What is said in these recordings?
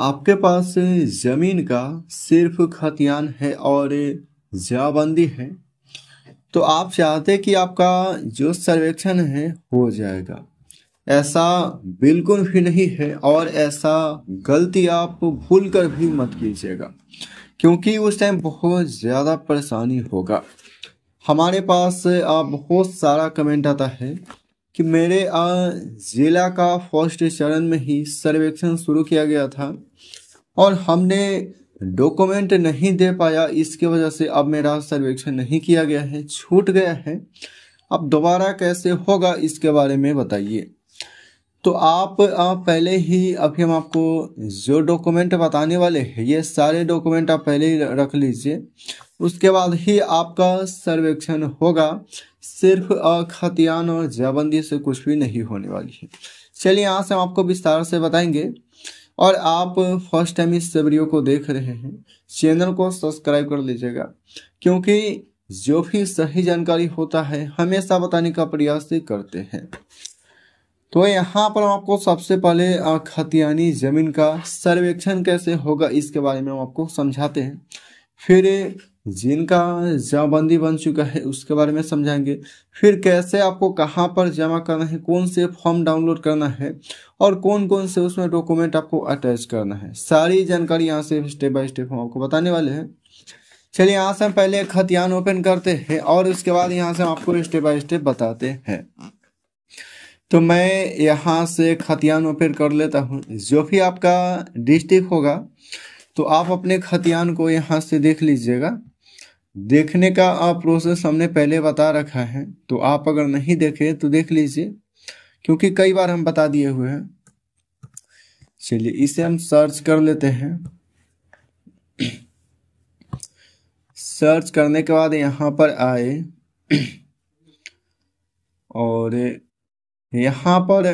आपके पास ज़मीन का सिर्फ खतियान है और जाबंदी है तो आप चाहते कि आपका जो सर्वेक्षण है हो जाएगा ऐसा बिल्कुल भी नहीं है और ऐसा गलती आप भूल कर भी मत कीजिएगा क्योंकि उस टाइम बहुत ज़्यादा परेशानी होगा हमारे पास बहुत सारा कमेंट आता है कि मेरे ज़िला का फर्स्ट चरण में ही सर्वेक्षण शुरू किया गया था और हमने डॉक्यूमेंट नहीं दे पाया इसके वजह से अब मेरा सर्वेक्षण नहीं किया गया है छूट गया है अब दोबारा कैसे होगा इसके बारे में बताइए तो आप, पहले ही अभी हम आपको जो डॉक्यूमेंट बताने वाले हैं ये सारे डॉक्यूमेंट आप पहले ही रख लीजिए उसके बाद ही आपका सर्वेक्षण होगा सिर्फ खतियान और जबंदी से कुछ भी नहीं होने वाली है चलिए यहाँ से हम आपको विस्तार से बताएंगे और आप फर्स्ट टाइम इस वीडियो को देख रहे हैं चैनल को सब्सक्राइब कर लीजिएगा क्योंकि जो भी सही जानकारी होता है हमेशा बताने का प्रयास करते हैं तो यहाँ पर हम आपको सबसे पहले खतियानी ज़मीन का सर्वेक्षण कैसे होगा इसके बारे में हम आपको समझाते हैं फिर जिनका जमाबंदी बन चुका है उसके बारे में समझाएंगे फिर कैसे आपको कहाँ पर जमा करना है कौन से फॉर्म डाउनलोड करना है और कौन कौन से उसमें डॉक्यूमेंट आपको अटैच करना है सारी जानकारी यहाँ से स्टेप बाय स्टेप हम आपको बताने वाले हैं चलिए यहाँ से हम पहले खतियान ओपन करते हैं और उसके बाद यहाँ से हम आपको स्टेप बाय स्टेप बताते हैं तो मैं यहाँ से खतियान ओपन कर लेता हूँ जो भी आपका डिस्ट्रिक्ट होगा तो आप अपने खतियान को यहाँ से देख लीजिएगा देखने का आप प्रोसेस हमने पहले बता रखा है तो आप अगर नहीं देखे तो देख लीजिए क्योंकि कई बार हम बता दिए हुए हैं चलिए इसे हम सर्च कर लेते हैं सर्च करने के बाद यहाँ पर आए और यहाँ पर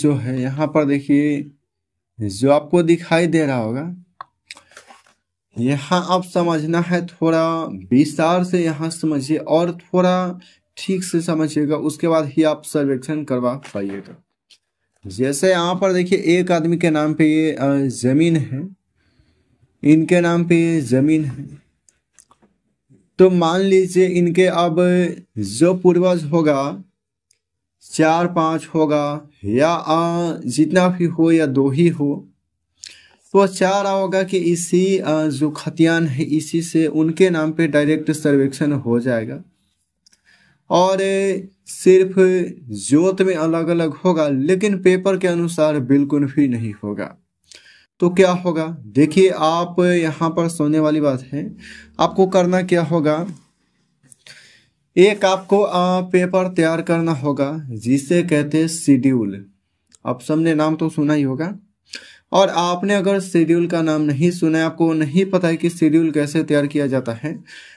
जो है यहाँ पर देखिए जो आपको दिखाई दे रहा होगा यहाँ आप समझना है थोड़ा विस्तार से यहाँ समझिए और थोड़ा ठीक से समझिएगा उसके बाद ही आप सर्वेक्षण करवा पाइएगा जैसे यहाँ पर देखिए एक आदमी के नाम पे ये जमीन है इनके नाम पे ये जमीन है तो मान लीजिए इनके अब जो पूर्वज होगा चार पांच होगा या जितना भी हो या दो ही हो वो चाह रहा होगा कि इसी जो खतियान है इसी से उनके नाम पे डायरेक्ट सर्वेक्षण हो जाएगा और सिर्फ जोत में अलग अलग होगा लेकिन पेपर के अनुसार बिल्कुल भी नहीं होगा तो क्या होगा देखिए आप यहाँ पर सोने वाली बात है आपको करना क्या होगा एक आपको आ, पेपर तैयार करना होगा जिसे कहते हैं शेड्यूल आप सबने नाम तो सुना ही होगा और आपने अगर शेड्यूल का नाम नहीं सुना है आपको नहीं पता है कि शेड्यूल कैसे तैयार किया जाता है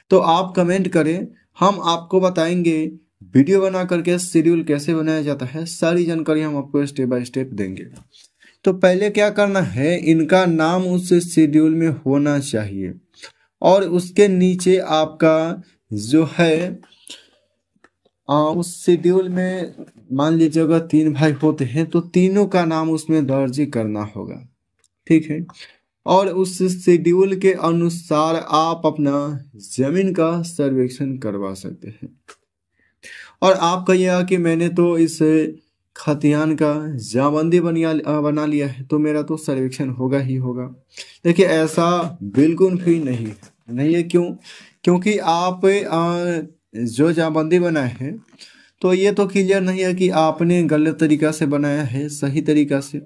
तो आप कमेंट करें हम आपको बताएंगे वीडियो बना करके शेड्यूल कैसे बनाया जाता है सारी जानकारी हम आपको स्टेप बाय स्टेप देंगे तो पहले क्या करना है इनका नाम उस शेड्यूल में होना चाहिए और उसके नीचे आपका जो है आ, उस शेड्यूल में मान लीजिए अगर तीन भाई होते हैं तो तीनों का नाम उसमें दर्ज करना होगा ठीक है और उस शेड्यूल के अनुसार आप अपना जमीन का सर्वेक्षण करवा सकते हैं और आप कहिएगा कि मैंने तो इस खतियान का जाबंदी बनिया बना लिया है तो मेरा तो सर्वेक्षण होगा ही होगा देखिए ऐसा बिल्कुल भी नहीं नहीं है क्यों क्योंकि आप आ, जो जाबंदी बनाए हैं तो ये तो क्लियर नहीं है कि आपने गलत तरीका से बनाया है सही तरीका से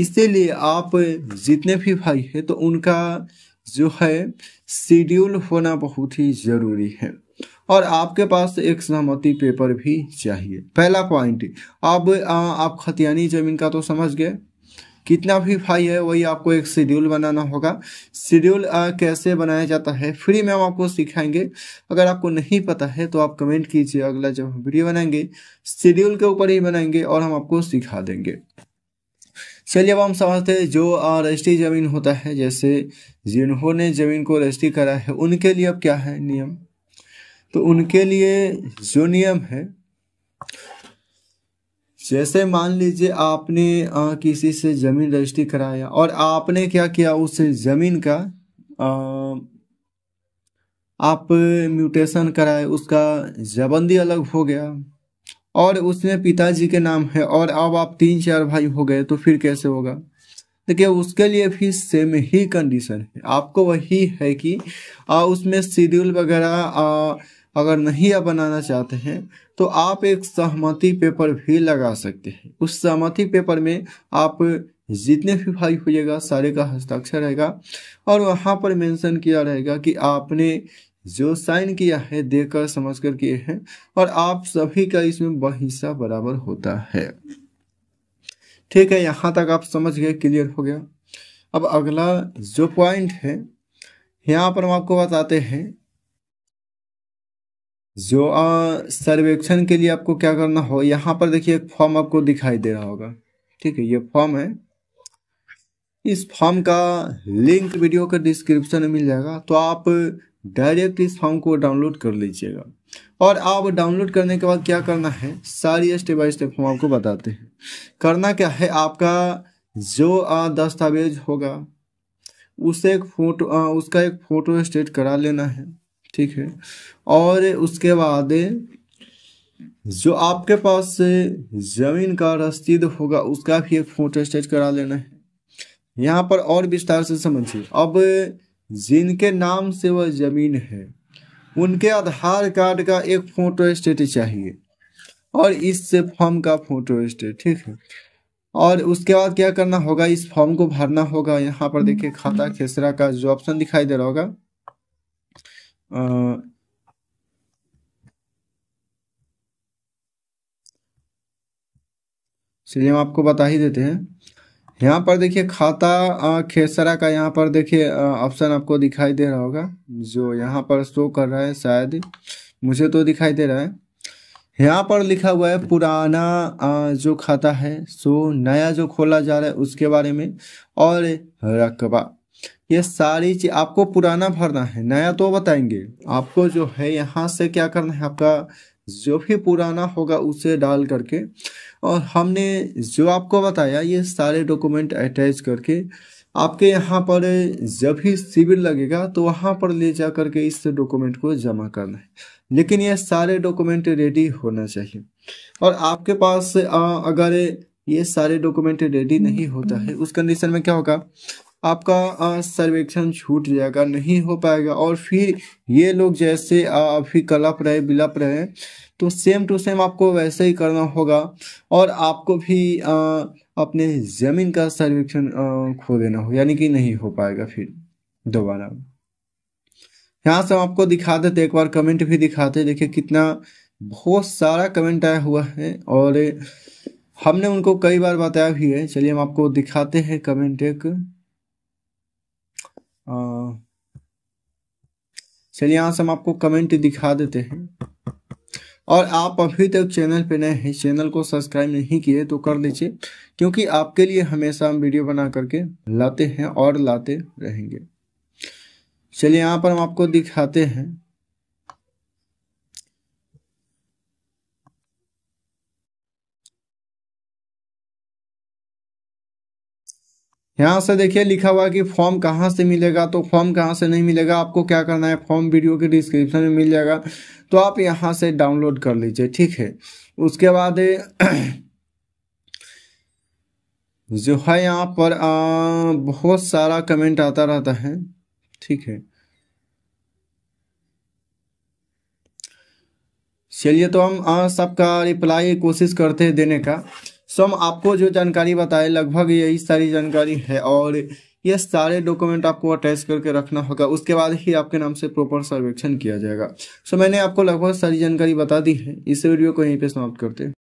इसलिए आप जितने भी भाई हैं तो उनका जो है शेड्यूल होना बहुत ही ज़रूरी है और आपके पास एक सहमति पेपर भी चाहिए पहला पॉइंट अब आप खतियानी ज़मीन का तो समझ गए कितना भी भाई है वही आपको एक शेड्यूल बनाना होगा शेड्यूल कैसे बनाया जाता है फ्री में हम आपको सिखाएंगे अगर आपको नहीं पता है तो आप कमेंट कीजिए अगला जब हम वीडियो बनाएंगे शेड्यूल के ऊपर ही बनाएंगे और हम आपको सिखा देंगे चलिए अब हम समझते हैं जो रजिस्ट्री जमीन होता है जैसे जिन्होंने जमीन को रजिस्ट्री करा है उनके लिए अब क्या है नियम तो उनके लिए जो नियम है जैसे मान लीजिए आपने आ, किसी से ज़मीन रजिस्ट्री कराया और आपने क्या किया उस ज़मीन का आ, आप म्यूटेशन कराए उसका जबंदी अलग हो गया और उसमें पिताजी के नाम है और अब आप तीन चार भाई हो गए तो फिर कैसे होगा देखिए उसके लिए भी सेम ही कंडीशन है आपको वही है कि आ, उसमें शेड्यूल वगैरह अगर नहीं आप बनाना चाहते हैं तो आप एक सहमति पेपर भी लगा सकते हैं उस सहमति पेपर में आप जितने भी भाई होइएगा सारे का हस्ताक्षर रहेगा और वहाँ पर मेंशन किया रहेगा कि आपने जो साइन किया है देकर समझ कर किए हैं और आप सभी का इसमें हिस्सा बराबर होता है ठीक है यहाँ तक आप समझ गए क्लियर हो गया अब अगला जो पॉइंट है यहाँ पर हम आपको बताते हैं जो सर्वेक्षण के लिए आपको क्या करना हो यहाँ पर देखिए एक फॉर्म आपको दिखाई दे रहा होगा ठीक है ये फॉर्म है इस फॉर्म का लिंक वीडियो का डिस्क्रिप्शन में मिल जाएगा तो आप डायरेक्ट इस फॉर्म को डाउनलोड कर लीजिएगा और आप डाउनलोड करने के बाद क्या करना है सारी स्टेप बाय स्टेप हम आपको बताते हैं करना क्या है आपका जो दस्तावेज होगा उसे एक फोटो उसका एक फोटो स्टेट करा लेना है ठीक है और उसके बाद जो आपके पास जमीन का रसीद होगा उसका भी एक फोटो स्टेट करा लेना है यहाँ पर और विस्तार से समझिए अब जिनके नाम से वह जमीन है उनके आधार कार्ड का एक फोटो स्टेट चाहिए और इससे फॉर्म का फोटो स्टेट ठीक है और उसके बाद क्या करना होगा इस फॉर्म को भरना होगा यहाँ पर देखिए हम्म। खाता खेसरा का जो ऑप्शन दिखाई दे रहा होगा चलिए हम आपको बता ही देते हैं यहाँ पर देखिए खाता खेसरा का यहाँ पर देखिए ऑप्शन आपको दिखाई दे रहा होगा जो यहाँ पर शो कर रहा है शायद मुझे तो दिखाई दे रहा है यहाँ पर लिखा हुआ है पुराना जो खाता है सो नया जो खोला जा रहा है उसके बारे में और रकबा ये सारी चीज आपको पुराना भरना है नया तो बताएंगे आपको जो है यहाँ से क्या करना है आपका जो भी पुराना होगा उसे डाल करके और हमने जो आपको बताया ये सारे डॉक्यूमेंट अटैच करके आपके यहाँ पर जब भी शिविर लगेगा तो वहाँ पर ले जा करके इस डॉक्यूमेंट को जमा करना है लेकिन ये सारे डॉक्यूमेंट रेडी होना चाहिए और आपके पास अगर ये सारे डॉक्यूमेंट रेडी नहीं होता है उस कंडीशन में क्या होगा आपका सर्वेक्षण छूट जाएगा नहीं हो पाएगा और फिर ये लोग जैसे अभी कलप रहे बिलप रहे तो सेम टू सेम आपको वैसे ही करना होगा और आपको भी आ, अपने ज़मीन का सर्वेक्षण खो देना हो यानी कि नहीं हो पाएगा फिर दोबारा यहाँ से हम आपको दिखा देते एक बार कमेंट भी दिखाते देखिए कितना बहुत सारा कमेंट आया हुआ है और हमने उनको कई बार बताया भी है चलिए हम आपको दिखाते हैं कमेंट एक चलिए यहाँ से हम आपको कमेंट दिखा देते हैं और आप अभी तक चैनल पे नए हैं चैनल को सब्सक्राइब नहीं किए तो कर दीजिए क्योंकि आपके लिए हमेशा हम वीडियो बना करके लाते हैं और लाते रहेंगे चलिए यहाँ पर हम आपको दिखाते हैं यहाँ से देखिए लिखा हुआ कि फॉर्म कहाँ से मिलेगा तो फॉर्म कहाँ से नहीं मिलेगा आपको क्या करना है फॉर्म वीडियो के डिस्क्रिप्शन में मिल जाएगा तो आप यहाँ से डाउनलोड कर लीजिए ठीक है उसके बाद जो है यहाँ पर आ, बहुत सारा कमेंट आता रहता है ठीक है चलिए तो हम सबका रिप्लाई कोशिश करते हैं देने का हम आपको जो जानकारी बताए लगभग यही सारी जानकारी है और ये सारे डॉक्यूमेंट आपको अटैच करके रखना होगा उसके बाद ही आपके नाम से प्रॉपर सर्वेक्षण किया जाएगा सो मैंने आपको लगभग सारी जानकारी बता दी है इस वीडियो को यहीं पे समाप्त करते हैं